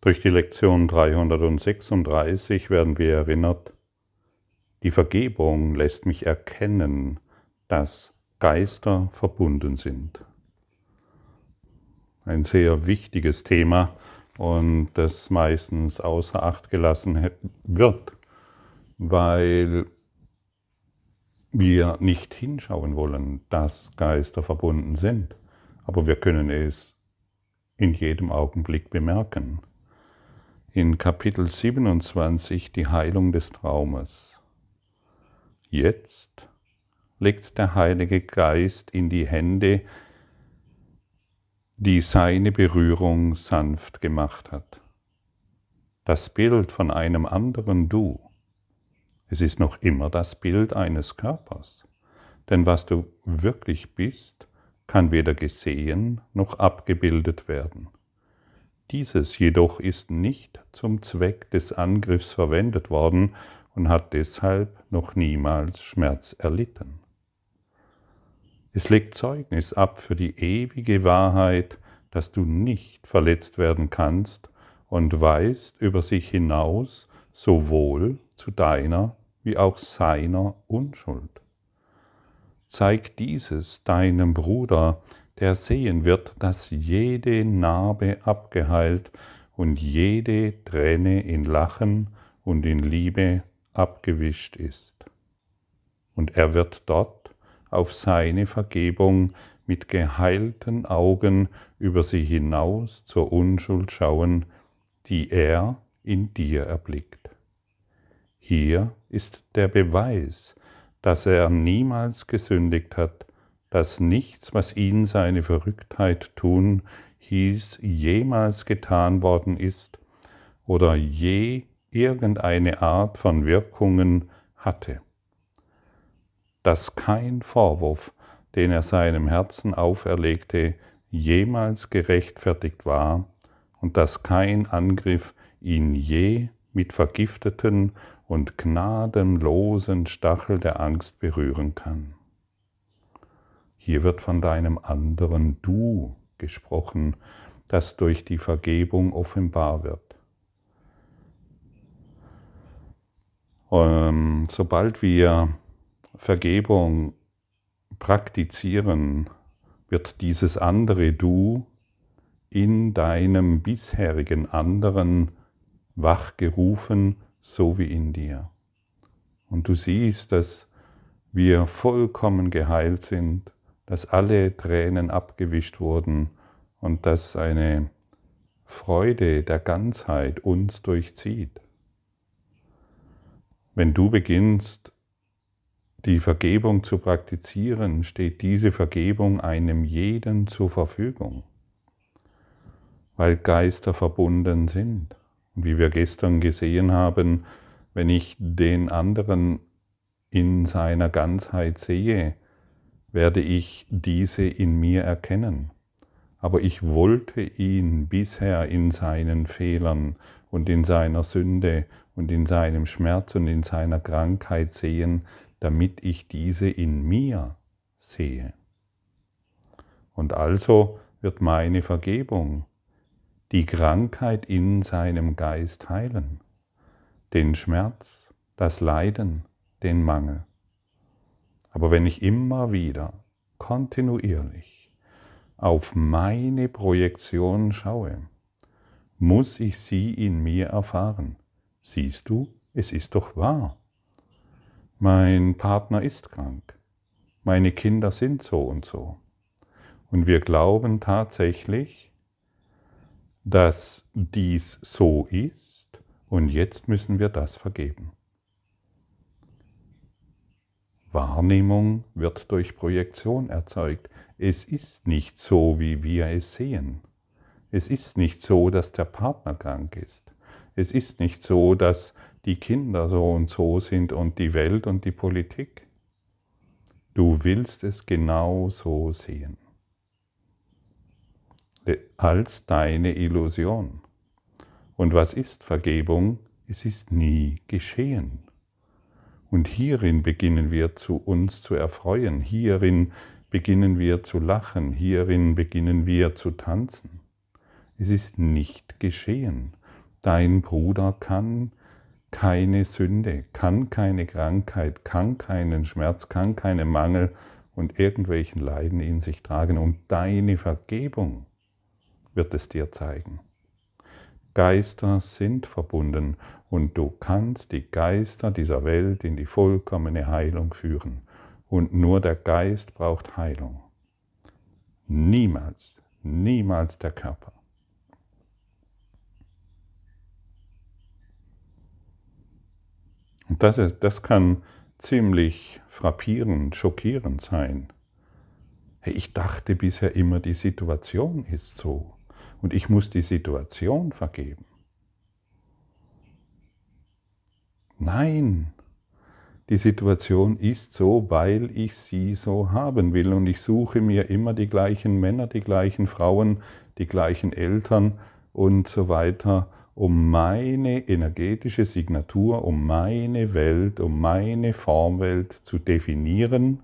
Durch die Lektion 336 werden wir erinnert, die Vergebung lässt mich erkennen, dass Geister verbunden sind. Ein sehr wichtiges Thema und das meistens außer Acht gelassen wird, weil wir nicht hinschauen wollen, dass Geister verbunden sind. Aber wir können es in jedem Augenblick bemerken in Kapitel 27 die Heilung des Traumes. Jetzt legt der Heilige Geist in die Hände, die seine Berührung sanft gemacht hat. Das Bild von einem anderen Du. Es ist noch immer das Bild eines Körpers. Denn was du wirklich bist, kann weder gesehen noch abgebildet werden. Dieses jedoch ist nicht zum Zweck des Angriffs verwendet worden und hat deshalb noch niemals Schmerz erlitten. Es legt Zeugnis ab für die ewige Wahrheit, dass du nicht verletzt werden kannst und weist über sich hinaus sowohl zu deiner wie auch seiner Unschuld. Zeig dieses deinem Bruder, der sehen wird, dass jede Narbe abgeheilt und jede Träne in Lachen und in Liebe abgewischt ist. Und er wird dort auf seine Vergebung mit geheilten Augen über sie hinaus zur Unschuld schauen, die er in dir erblickt. Hier ist der Beweis, dass er niemals gesündigt hat, dass nichts, was ihn seine Verrücktheit tun hieß, jemals getan worden ist oder je irgendeine Art von Wirkungen hatte. Dass kein Vorwurf, den er seinem Herzen auferlegte, jemals gerechtfertigt war und dass kein Angriff ihn je mit vergifteten und gnadenlosen Stachel der Angst berühren kann. Hier wird von deinem anderen Du gesprochen, das durch die Vergebung offenbar wird. Ähm, sobald wir Vergebung praktizieren, wird dieses andere Du in deinem bisherigen anderen wachgerufen, so wie in dir. Und du siehst, dass wir vollkommen geheilt sind dass alle Tränen abgewischt wurden und dass eine Freude der Ganzheit uns durchzieht. Wenn du beginnst, die Vergebung zu praktizieren, steht diese Vergebung einem jeden zur Verfügung, weil Geister verbunden sind. Und wie wir gestern gesehen haben, wenn ich den anderen in seiner Ganzheit sehe, werde ich diese in mir erkennen. Aber ich wollte ihn bisher in seinen Fehlern und in seiner Sünde und in seinem Schmerz und in seiner Krankheit sehen, damit ich diese in mir sehe. Und also wird meine Vergebung die Krankheit in seinem Geist heilen, den Schmerz, das Leiden, den Mangel. Aber wenn ich immer wieder kontinuierlich auf meine Projektion schaue, muss ich sie in mir erfahren. Siehst du, es ist doch wahr. Mein Partner ist krank. Meine Kinder sind so und so. Und wir glauben tatsächlich, dass dies so ist und jetzt müssen wir das vergeben. Wahrnehmung wird durch Projektion erzeugt. Es ist nicht so, wie wir es sehen. Es ist nicht so, dass der Partner krank ist. Es ist nicht so, dass die Kinder so und so sind und die Welt und die Politik. Du willst es genau so sehen. Als deine Illusion. Und was ist Vergebung? Es ist nie geschehen. Und hierin beginnen wir zu uns zu erfreuen, hierin beginnen wir zu lachen, hierin beginnen wir zu tanzen. Es ist nicht geschehen. Dein Bruder kann keine Sünde, kann keine Krankheit, kann keinen Schmerz, kann keinen Mangel und irgendwelchen Leiden in sich tragen. Und deine Vergebung wird es dir zeigen. Geister sind verbunden und du kannst die Geister dieser Welt in die vollkommene Heilung führen. Und nur der Geist braucht Heilung. Niemals, niemals der Körper. Und das, ist, das kann ziemlich frappierend, schockierend sein. Ich dachte bisher immer, die Situation ist so. Und ich muss die Situation vergeben. Nein, die Situation ist so, weil ich sie so haben will und ich suche mir immer die gleichen Männer, die gleichen Frauen, die gleichen Eltern und so weiter, um meine energetische Signatur, um meine Welt, um meine Formwelt zu definieren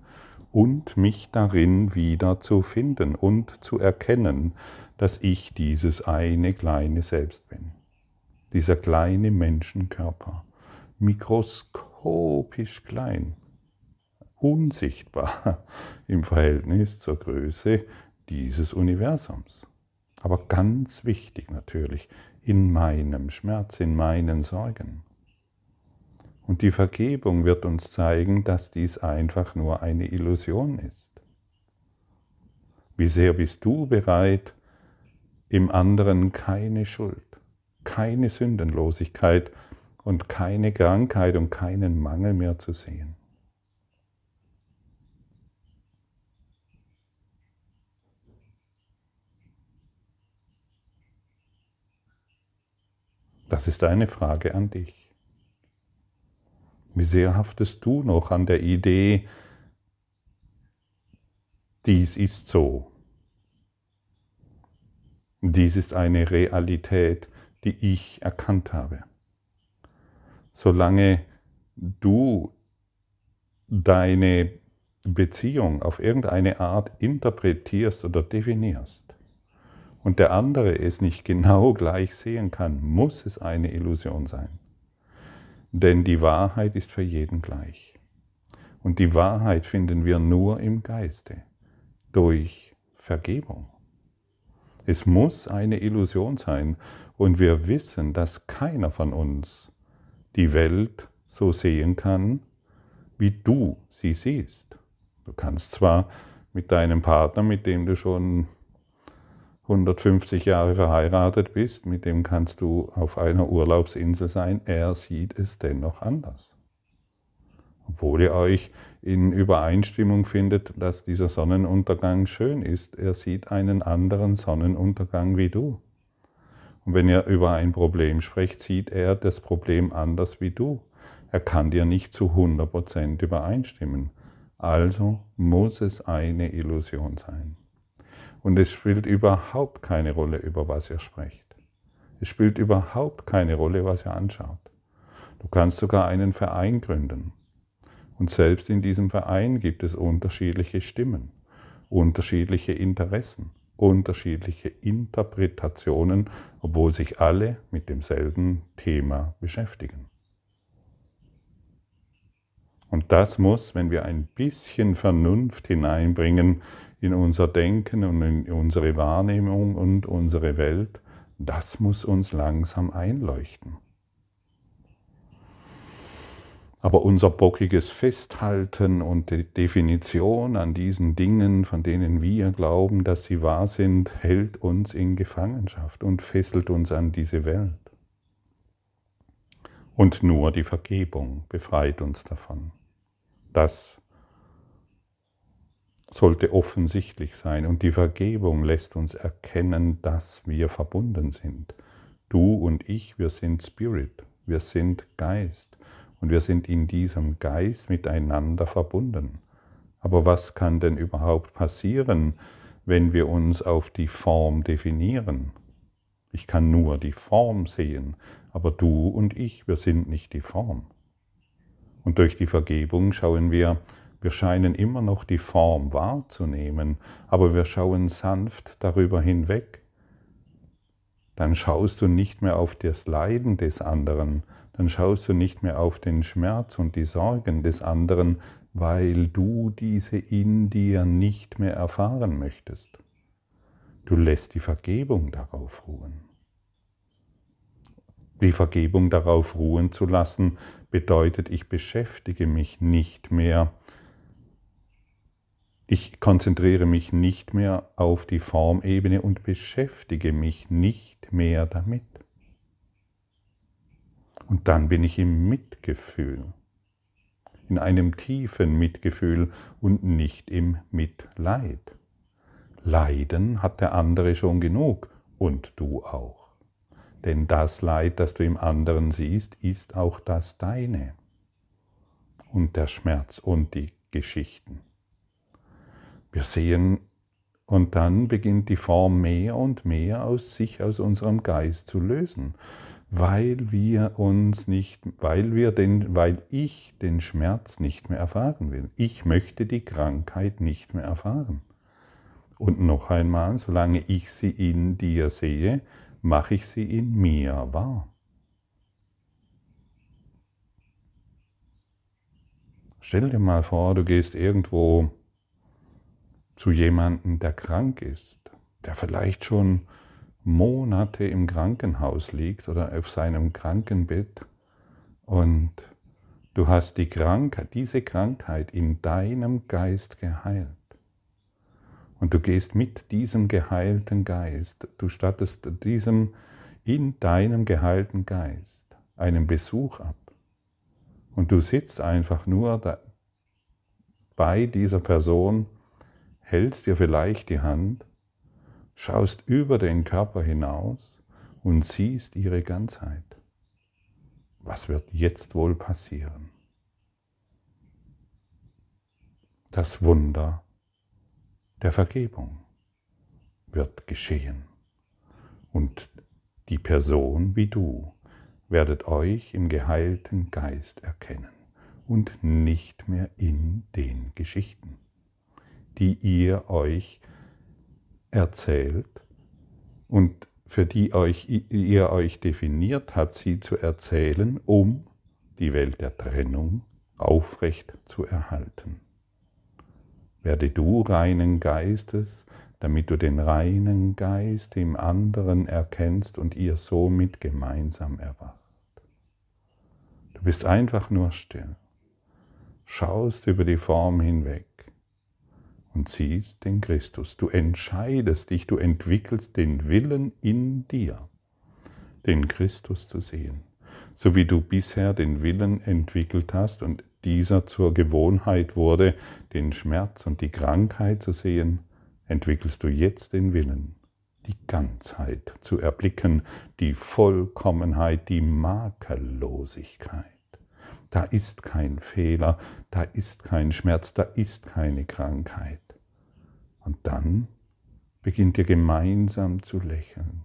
und mich darin wieder zu finden und zu erkennen, dass ich dieses eine kleine Selbst bin. Dieser kleine Menschenkörper, mikroskopisch klein, unsichtbar im Verhältnis zur Größe dieses Universums. Aber ganz wichtig natürlich in meinem Schmerz, in meinen Sorgen. Und die Vergebung wird uns zeigen, dass dies einfach nur eine Illusion ist. Wie sehr bist du bereit, im anderen keine Schuld, keine Sündenlosigkeit und keine Krankheit und keinen Mangel mehr zu sehen? Das ist eine Frage an dich. Wie sehr haftest du noch an der Idee, dies ist so? Dies ist eine Realität, die ich erkannt habe. Solange du deine Beziehung auf irgendeine Art interpretierst oder definierst und der andere es nicht genau gleich sehen kann, muss es eine Illusion sein. Denn die Wahrheit ist für jeden gleich. Und die Wahrheit finden wir nur im Geiste, durch Vergebung. Es muss eine Illusion sein. Und wir wissen, dass keiner von uns die Welt so sehen kann, wie du sie siehst. Du kannst zwar mit deinem Partner, mit dem du schon 150 Jahre verheiratet bist, mit dem kannst du auf einer Urlaubsinsel sein, er sieht es dennoch anders. Obwohl ihr euch in Übereinstimmung findet, dass dieser Sonnenuntergang schön ist, er sieht einen anderen Sonnenuntergang wie du. Und wenn ihr über ein Problem sprecht, sieht er das Problem anders wie du. Er kann dir nicht zu 100% übereinstimmen. Also muss es eine Illusion sein. Und es spielt überhaupt keine Rolle, über was ihr sprecht. Es spielt überhaupt keine Rolle, was ihr anschaut. Du kannst sogar einen Verein gründen. Und selbst in diesem Verein gibt es unterschiedliche Stimmen, unterschiedliche Interessen, unterschiedliche Interpretationen, obwohl sich alle mit demselben Thema beschäftigen. Und das muss, wenn wir ein bisschen Vernunft hineinbringen, in unser Denken und in unsere Wahrnehmung und unsere Welt, das muss uns langsam einleuchten. Aber unser bockiges Festhalten und die Definition an diesen Dingen, von denen wir glauben, dass sie wahr sind, hält uns in Gefangenschaft und fesselt uns an diese Welt. Und nur die Vergebung befreit uns davon. Das sollte offensichtlich sein. Und die Vergebung lässt uns erkennen, dass wir verbunden sind. Du und ich, wir sind Spirit, wir sind Geist und wir sind in diesem Geist miteinander verbunden. Aber was kann denn überhaupt passieren, wenn wir uns auf die Form definieren? Ich kann nur die Form sehen, aber du und ich, wir sind nicht die Form. Und durch die Vergebung schauen wir wir scheinen immer noch die Form wahrzunehmen, aber wir schauen sanft darüber hinweg. Dann schaust du nicht mehr auf das Leiden des anderen, dann schaust du nicht mehr auf den Schmerz und die Sorgen des anderen, weil du diese in dir nicht mehr erfahren möchtest. Du lässt die Vergebung darauf ruhen. Die Vergebung darauf ruhen zu lassen bedeutet, ich beschäftige mich nicht mehr ich konzentriere mich nicht mehr auf die Formebene und beschäftige mich nicht mehr damit. Und dann bin ich im Mitgefühl, in einem tiefen Mitgefühl und nicht im Mitleid. Leiden hat der andere schon genug und du auch. Denn das Leid, das du im anderen siehst, ist auch das deine. Und der Schmerz und die Geschichten. Wir sehen und dann beginnt die Form mehr und mehr aus sich, aus unserem Geist zu lösen, weil wir uns nicht, weil wir den, weil ich den Schmerz nicht mehr erfahren will. Ich möchte die Krankheit nicht mehr erfahren. Und noch einmal, solange ich sie in dir sehe, mache ich sie in mir wahr. Stell dir mal vor, du gehst irgendwo zu jemandem, der krank ist, der vielleicht schon Monate im Krankenhaus liegt oder auf seinem Krankenbett und du hast die Krankheit, diese Krankheit in deinem Geist geheilt. Und du gehst mit diesem geheilten Geist, du stattest diesem in deinem geheilten Geist einen Besuch ab. Und du sitzt einfach nur da, bei dieser Person hältst dir vielleicht die Hand, schaust über den Körper hinaus und siehst ihre Ganzheit. Was wird jetzt wohl passieren? Das Wunder der Vergebung wird geschehen. Und die Person wie du werdet euch im geheilten Geist erkennen und nicht mehr in den Geschichten die ihr euch erzählt und für die euch, ihr euch definiert habt, sie zu erzählen, um die Welt der Trennung aufrecht zu erhalten. Werde du reinen Geistes, damit du den reinen Geist im anderen erkennst und ihr somit gemeinsam erwacht. Du bist einfach nur still, schaust über die Form hinweg und siehst den Christus. Du entscheidest dich, du entwickelst den Willen in dir, den Christus zu sehen. So wie du bisher den Willen entwickelt hast und dieser zur Gewohnheit wurde, den Schmerz und die Krankheit zu sehen, entwickelst du jetzt den Willen, die Ganzheit zu erblicken, die Vollkommenheit, die Makellosigkeit. Da ist kein Fehler, da ist kein Schmerz, da ist keine Krankheit. Und dann beginnt ihr gemeinsam zu lächeln.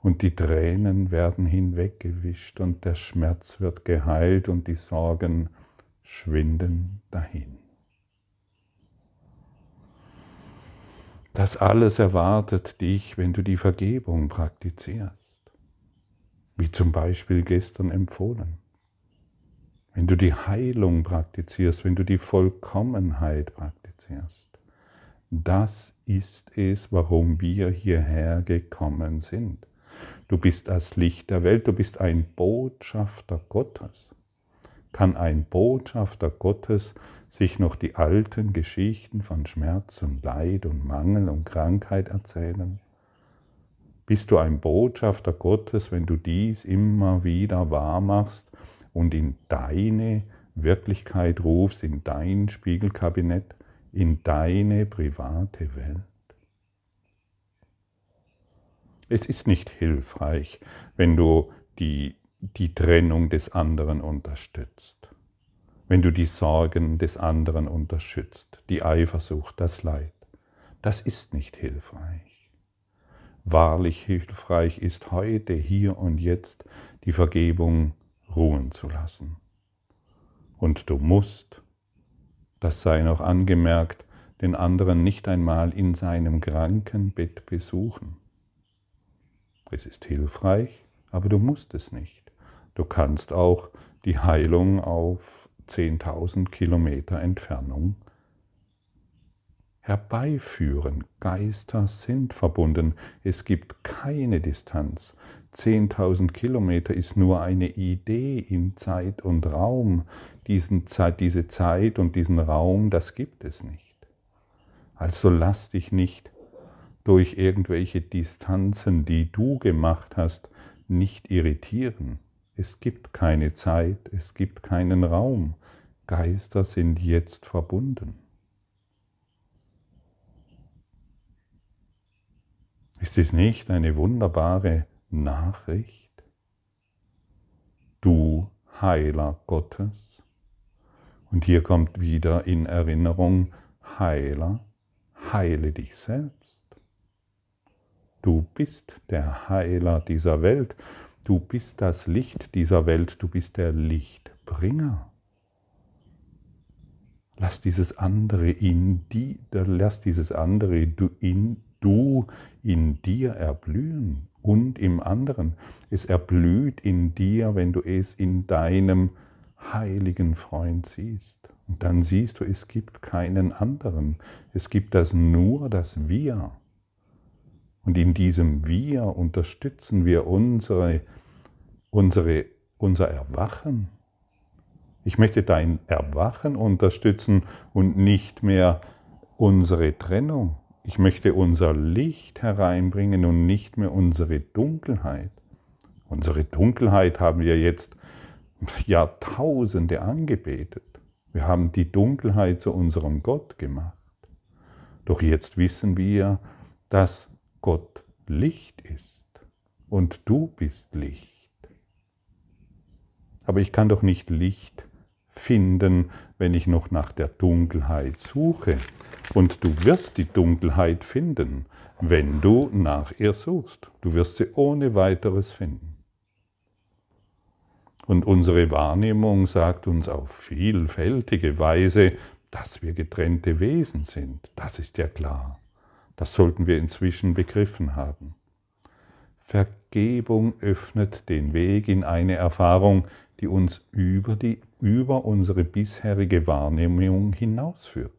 Und die Tränen werden hinweggewischt und der Schmerz wird geheilt und die Sorgen schwinden dahin. Das alles erwartet dich, wenn du die Vergebung praktizierst, wie zum Beispiel gestern empfohlen. Wenn du die Heilung praktizierst, wenn du die Vollkommenheit praktizierst. Das ist es, warum wir hierher gekommen sind. Du bist das Licht der Welt, du bist ein Botschafter Gottes. Kann ein Botschafter Gottes sich noch die alten Geschichten von Schmerz und Leid und Mangel und Krankheit erzählen? Bist du ein Botschafter Gottes, wenn du dies immer wieder wahr machst und in deine Wirklichkeit rufst, in dein Spiegelkabinett? in deine private Welt. Es ist nicht hilfreich, wenn du die, die Trennung des anderen unterstützt, wenn du die Sorgen des anderen unterstützt, die Eifersucht, das Leid. Das ist nicht hilfreich. Wahrlich hilfreich ist heute, hier und jetzt die Vergebung ruhen zu lassen. Und du musst das sei noch angemerkt, den anderen nicht einmal in seinem Krankenbett besuchen. Es ist hilfreich, aber du musst es nicht. Du kannst auch die Heilung auf 10.000 Kilometer Entfernung herbeiführen. Geister sind verbunden. Es gibt keine Distanz. 10.000 Kilometer ist nur eine Idee in Zeit und Raum. Diesen, Zeit, diese Zeit und diesen Raum, das gibt es nicht. Also lass dich nicht durch irgendwelche Distanzen, die du gemacht hast, nicht irritieren. Es gibt keine Zeit, es gibt keinen Raum. Geister sind jetzt verbunden. Ist es nicht eine wunderbare Nachricht, du Heiler Gottes. Und hier kommt wieder in Erinnerung, Heiler, heile dich selbst. Du bist der Heiler dieser Welt, du bist das Licht dieser Welt, du bist der Lichtbringer. Lass dieses andere in die, lass dieses andere du in, du in dir erblühen und im anderen. Es erblüht in dir, wenn du es in deinem heiligen Freund siehst. Und dann siehst du, es gibt keinen anderen. Es gibt das nur, das Wir. Und in diesem Wir unterstützen wir unsere, unsere, unser Erwachen. Ich möchte dein Erwachen unterstützen und nicht mehr unsere Trennung. Ich möchte unser Licht hereinbringen und nicht mehr unsere Dunkelheit. Unsere Dunkelheit haben wir jetzt Jahrtausende angebetet. Wir haben die Dunkelheit zu unserem Gott gemacht. Doch jetzt wissen wir, dass Gott Licht ist und du bist Licht. Aber ich kann doch nicht Licht finden, wenn ich noch nach der Dunkelheit suche. Und du wirst die Dunkelheit finden, wenn du nach ihr suchst. Du wirst sie ohne weiteres finden. Und unsere Wahrnehmung sagt uns auf vielfältige Weise, dass wir getrennte Wesen sind. Das ist ja klar. Das sollten wir inzwischen begriffen haben. Vergebung öffnet den Weg in eine Erfahrung, die uns über, die, über unsere bisherige Wahrnehmung hinausführt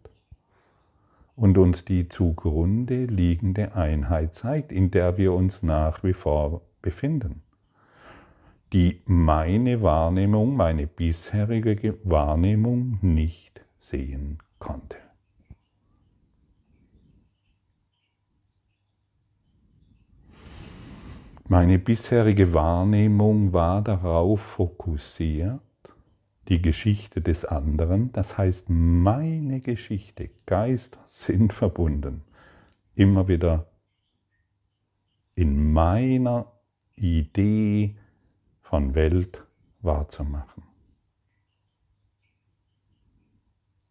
und uns die zugrunde liegende Einheit zeigt, in der wir uns nach wie vor befinden, die meine Wahrnehmung, meine bisherige Wahrnehmung nicht sehen konnte. Meine bisherige Wahrnehmung war darauf fokussiert, die Geschichte des anderen, das heißt meine Geschichte. Geister sind verbunden. Immer wieder in meiner Idee von Welt wahrzumachen.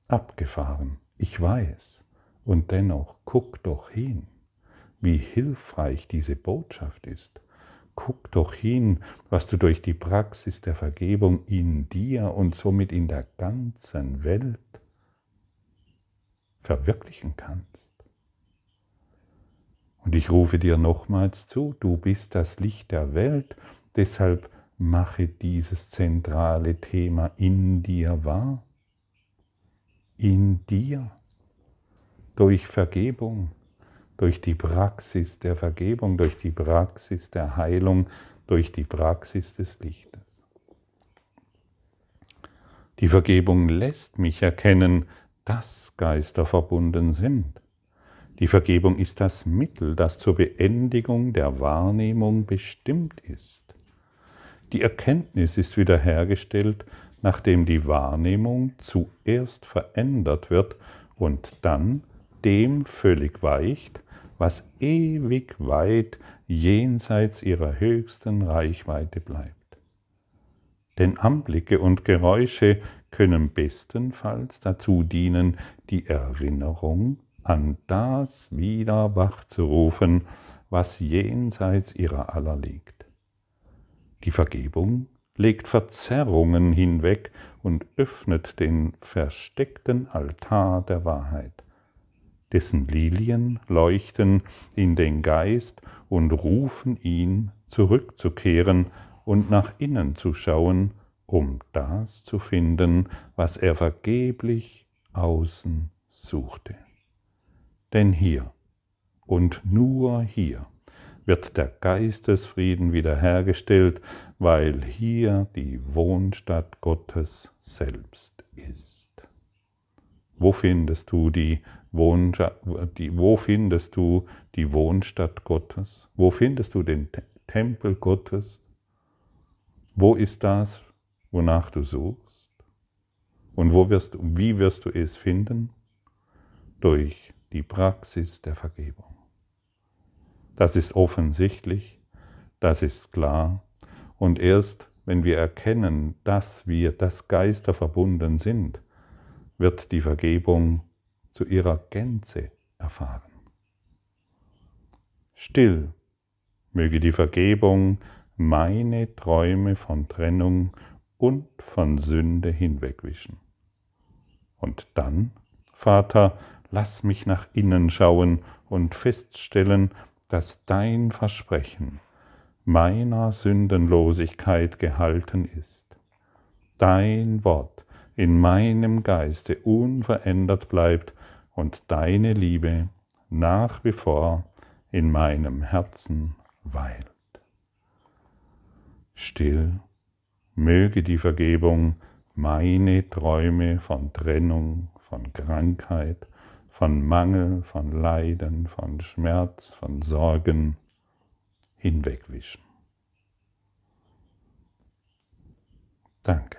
Abgefahren, ich weiß. Und dennoch guck doch hin, wie hilfreich diese Botschaft ist. Guck doch hin, was du durch die Praxis der Vergebung in dir und somit in der ganzen Welt verwirklichen kannst. Und ich rufe dir nochmals zu, du bist das Licht der Welt, deshalb mache dieses zentrale Thema in dir wahr, in dir, durch Vergebung, durch die Praxis der Vergebung, durch die Praxis der Heilung, durch die Praxis des Lichtes. Die Vergebung lässt mich erkennen, dass Geister verbunden sind. Die Vergebung ist das Mittel, das zur Beendigung der Wahrnehmung bestimmt ist. Die Erkenntnis ist wiederhergestellt, nachdem die Wahrnehmung zuerst verändert wird und dann dem völlig weicht, was ewig weit jenseits ihrer höchsten Reichweite bleibt. Denn Anblicke und Geräusche können bestenfalls dazu dienen, die Erinnerung an das wieder wachzurufen, was jenseits ihrer aller liegt. Die Vergebung legt Verzerrungen hinweg und öffnet den versteckten Altar der Wahrheit dessen Lilien leuchten in den Geist und rufen ihn, zurückzukehren und nach innen zu schauen, um das zu finden, was er vergeblich außen suchte. Denn hier und nur hier wird der Geistesfrieden wiederhergestellt, weil hier die Wohnstatt Gottes selbst ist. Wo findest du die wo findest du die Wohnstadt Gottes? Wo findest du den Tempel Gottes? Wo ist das, wonach du suchst? Und wo wirst, wie wirst du es finden? Durch die Praxis der Vergebung. Das ist offensichtlich, das ist klar. Und erst wenn wir erkennen, dass wir das Geister verbunden sind, wird die Vergebung zu ihrer Gänze erfahren. Still möge die Vergebung meine Träume von Trennung und von Sünde hinwegwischen. Und dann, Vater, lass mich nach innen schauen und feststellen, dass dein Versprechen meiner Sündenlosigkeit gehalten ist. Dein Wort in meinem Geiste unverändert bleibt und deine Liebe nach wie vor in meinem Herzen weilt. Still möge die Vergebung meine Träume von Trennung, von Krankheit, von Mangel, von Leiden, von Schmerz, von Sorgen hinwegwischen. Danke.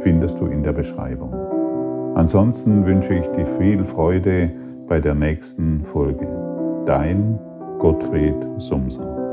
findest du in der Beschreibung. Ansonsten wünsche ich dir viel Freude bei der nächsten Folge. Dein Gottfried Sumser.